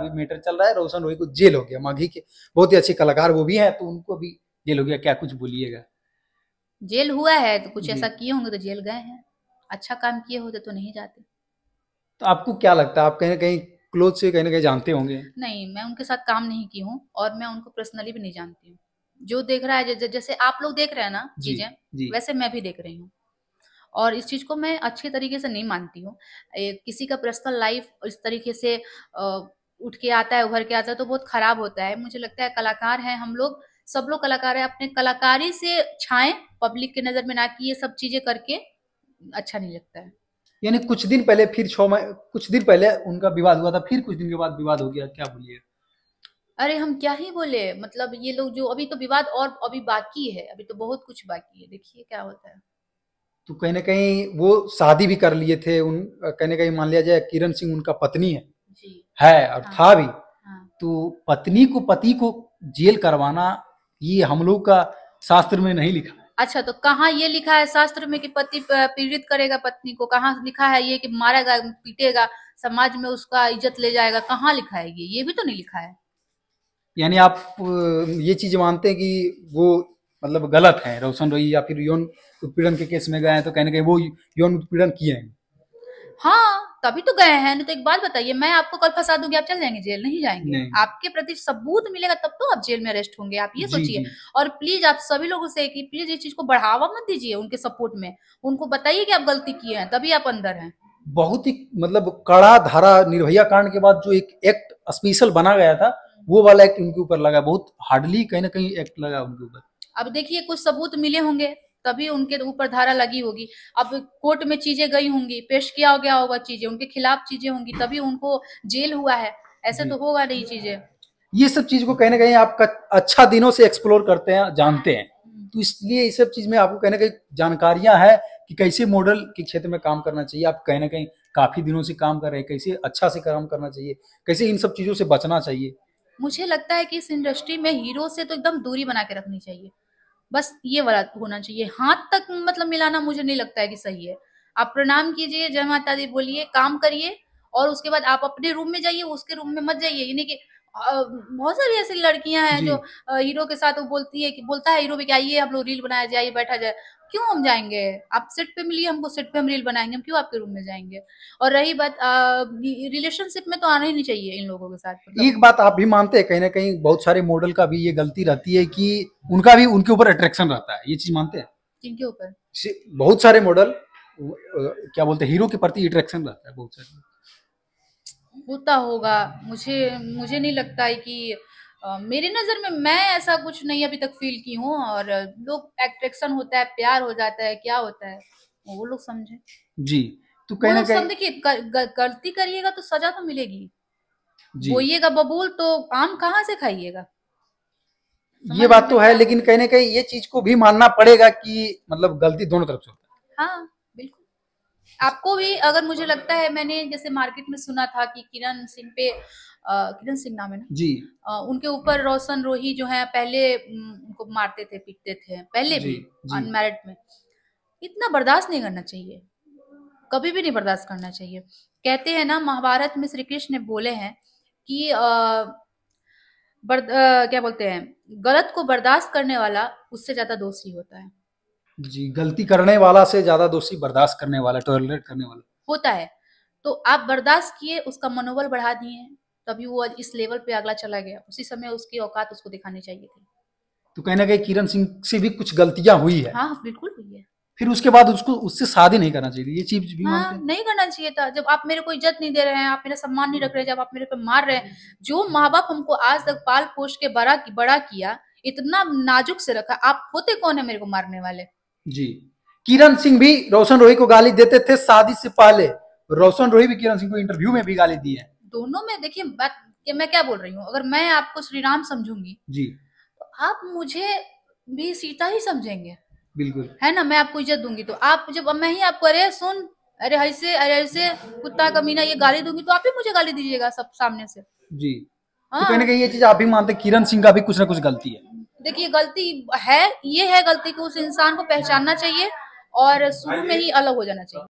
अभी मेटर चल रहा है रोशन रोही को जेल हो गया माघी के बहुत ही अच्छे कलाकार वो भी है तो उनको भी जेल हो गया क्या कुछ बोलिएगा जेल हुआ है तो कुछ ऐसा किए होंगे तो जेल गए हैं अच्छा काम किए होते तो नहीं जाते तो आपको क्या लगता है आप कहीं ना कहीं क्लोज से कहीं ना कहीं जानते होंगे नहीं मैं उनके साथ काम नहीं की हूँ और मैं उनको पर्सनली भी नहीं जानती हूँ जो देख रहा है जैसे आप लोग देख रहे हैं ना चीजें वैसे मैं भी देख रही हूँ और इस चीज को मैं अच्छे तरीके से नहीं मानती हूँ किसी का पर्सनल लाइफ इस तरीके से उठ के आता है उभर के आता है तो बहुत खराब होता है मुझे लगता है कलाकार हैं हम लोग सब लोग कलाकार हैं अपने कलाकारी से छाए पब्लिक के नजर में ना कि ये सब चीजें करके अच्छा नहीं लगता है यानी कुछ दिन पहले फिर छो कुछ दिन पहले उनका विवाद हुआ था फिर कुछ दिन के बाद विवाद हो गया क्या बोलिए अरे हम क्या ही बोले मतलब ये लोग जो अभी तो विवाद और अभी बाकी है अभी तो बहुत कुछ बाकी है देखिए क्या होता है तो कहीं ना कहीं वो शादी भी कर लिए थे उन कहीं ना कहीं मान लिया जाए किरण सिंह उनका पत्नी है जी है और हाँ। था भी हाँ। तो पत्नी को पति को जेल करवाना ये हम लोग का शास्त्र में नहीं लिखा अच्छा तो कहाँ ये लिखा है शास्त्र में कि पति पीड़ित करेगा पत्नी को कहाँ लिखा है ये कि मारेगा पीटेगा समाज में उसका इज्जत ले जाएगा कहाँ लिखा है ये ये भी तो नहीं लिखा है यानी आप ये चीज मानते हैं कि वो मतलब गलत है रोशन रोई या फिर यौन उत्पीड़न के केस में गए तो कहने के वो यौन उत्पीड़न किए हैं हाँ तभी तो गए हैं नहीं तो एक बात बताइए मैं आपको कल फंसा दूंगी आप चल जाएंगे जेल नहीं जाएंगे नहीं। आपके प्रति सबूत मिलेगा तब तो आप जेल में अरेस्ट होंगे आप ये सोचिए और प्लीज आप सभी लोगों से कि प्लीज इस चीज को बढ़ावा मत दीजिए उनके सपोर्ट में उनको बताइए कि आप गलती किए हैं तभी आप अंदर हैं बहुत ही मतलब कड़ा धारा निर्भया कांड के बाद जो एक एक्ट स्पेशल बना गया था वो वाला एक्ट उनके ऊपर लगा बहुत हार्डली कहीं ना कहीं एक्ट लगा उनके ऊपर अब देखिए कुछ सबूत मिले होंगे तभी उनके ऊपर धारा लगी होगी अब कोर्ट में चीजें गई होंगी पेश किया गया होगा चीजें उनके खिलाफ चीजें होंगी तभी उनको जेल हुआ है ऐसे तो होगा नहीं चीजें ये सब चीज को कहीं ना कहीं आप अच्छा दिनों से एक्सप्लोर करते हैं जानते हैं हम्म। तो इसलिए इस सब चीज में आपको कहीं ना कहीं जानकारियां है कि कैसे मॉडल के क्षेत्र में काम करना चाहिए आप कहीं ना कहीं काफी दिनों से काम कर रहे हैं कैसे अच्छा से काम करना चाहिए कैसे इन सब चीजों से बचना चाहिए मुझे लगता है कि इस इंडस्ट्री में हीरो से तो एकदम दूरी बना के रखनी चाहिए बस ये वाला होना चाहिए हाथ तक मतलब मिलाना मुझे नहीं लगता है कि सही है आप प्रणाम कीजिए जय माता दी बोलिए काम करिए और उसके बाद आप अपने रूम में जाइए उसके रूम में मत जाइए यानी कि बहुत सारी ऐसी लड़कियां हैं जो हीरो के साथ वो बोलती है कि बोलता है हीरो भी क्या आइए हम लोग रील बनाया जाइए बैठा जाए क्यों हम जाएंगे आप सेट पे मिलिए हमको सेट पे हम रील बनाएंगे हम क्यों आपके रूम में जाएंगे और रही बात रिलेशनशिप में तो आना ही नहीं चाहिए इन लोगों के साथ मतलब। एक बात आप भी मानते हैं कहीं ना कहीं बहुत सारे मॉडल का भी ये गलती रहती है कि उनका भी उनके ऊपर अट्रैक्शन रहता है ये चीज मानते हैं जिनके ऊपर बहुत सारे मॉडल क्या बोलते हैं हीरो के प्रति अट्रैक्शन रहता है बहुत सारे होता होगा मुझे मुझे नहीं लगता है कि मेरी नज़र में मैं ऐसा कुछ नहीं अभी तक फील की हूँ और लोग एट्रैक्शन होता है प्यार हो जाता है क्या होता है वो लोग समझे जी तो कहीं ना कहीं देखिए गलती करिएगा तो सजा तो मिलेगी बोइएगा बबूल तो आम कहाँ से खाइएगा ये बात तो है लेकिन कहीं ना कहीं ये चीज को भी मानना पड़ेगा कि मतलब गलती दोनों तरफ से होता है हाँ आपको भी अगर मुझे लगता है मैंने जैसे मार्केट में सुना था कि किरण सिंह पे किरण सिंह नाम है ना जी आ, उनके ऊपर रोशन रोही जो है पहले उनको मारते थे पीटते थे पहले जी, भी अनमेरिड में इतना बर्दाश्त नहीं करना चाहिए कभी भी नहीं बर्दाश्त करना चाहिए कहते हैं ना महाभारत में श्री कृष्ण ने बोले हैं कि आ, आ, क्या बोलते हैं गलत को बर्दाश्त करने वाला उससे ज्यादा दोषी होता है जी गलती करने वाला से ज्यादा दोषी बर्दाश्त करने वाला टॉलरेट करने वाला होता है तो आप बर्दाश्त किए उसका मनोबल बढ़ा दिए तभी वो इस लेवल पे अगला चला गया उसी समय उसकी औकात उसको दिखानी चाहिए थी तो कहना कहीं किरण सिंह से भी कुछ गलतियां हुई है हाँ बिल्कुल हुई है फिर उसके बाद उसको उससे शादी नहीं करना चाहिए ये चीज भी हाँ, नहीं करना चाहिए था जब आप मेरे को इज्जत नहीं दे रहे हैं आप मेरा सम्मान नहीं रख रहे जब आप मेरे को मार रहे हैं जो माँ बाप हमको आज तक पाल पोष के बड़ा बड़ा किया इतना नाजुक से रखा आप होते कौन है मेरे को मारने वाले जी किरण सिंह भी रोशन रोही को गाली देते थे शादी से पहले रोशन रोही भी किरण सिंह को इंटरव्यू में भी गाली दी है दोनों में देखिए कि मैं क्या बोल रही हूँ अगर मैं आपको श्री राम समझूंगी जी तो आप मुझे भी सीता ही समझेंगे बिल्कुल है ना मैं आपको इज्जत दूंगी तो आप जब मैं ही आपको अरे सुन अरे ऐसे अरे ऐसे कुत्ता कमीना ये गाली दूंगी तो आप ही मुझे गाली दीजिएगा सब सामने से जी तो हाँ। तो कहीं ना कहीं ये चीज आप भी मानते किरण सिंह का भी कुछ ना कुछ गलती है देखिए गलती है ये है गलती कि उस इंसान को पहचानना चाहिए और शुरू में ही अलग हो जाना चाहिए